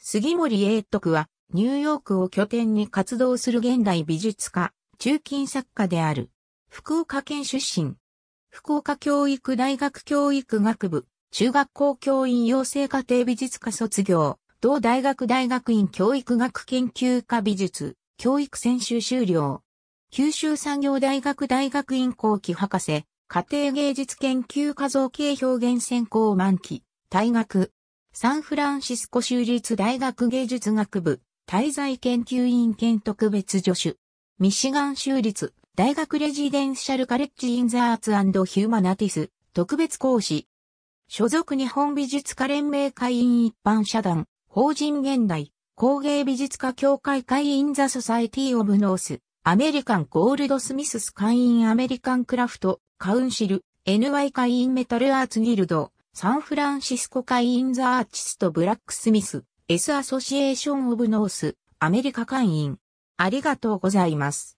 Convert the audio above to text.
杉森英徳は、ニューヨークを拠点に活動する現代美術家、中近作家である。福岡県出身。福岡教育大学教育学部、中学校教員養成家庭美術科卒業、同大学大学院教育学研究科美術、教育専修修了。九州産業大学大学院後期博士、家庭芸術研究科造形表現専攻満期、大学、サンフランシスコ州立大学芸術学部、滞在研究員兼特別助手。ミシガン州立大学レジデンシャルカレッジインザーツヒューマナティス特別講師。所属日本美術家連盟会員一般社団、法人現代、工芸美術家協会会員ザソサイティオブノース、アメリカンゴールドスミスス会員アメリカンクラフト、カウンシル、NY 会員メタルアーツギルド、サンフランシスコ会員ザアーチストブラックスミス、S アソシエーションオブノース、アメリカ会員。ありがとうございます。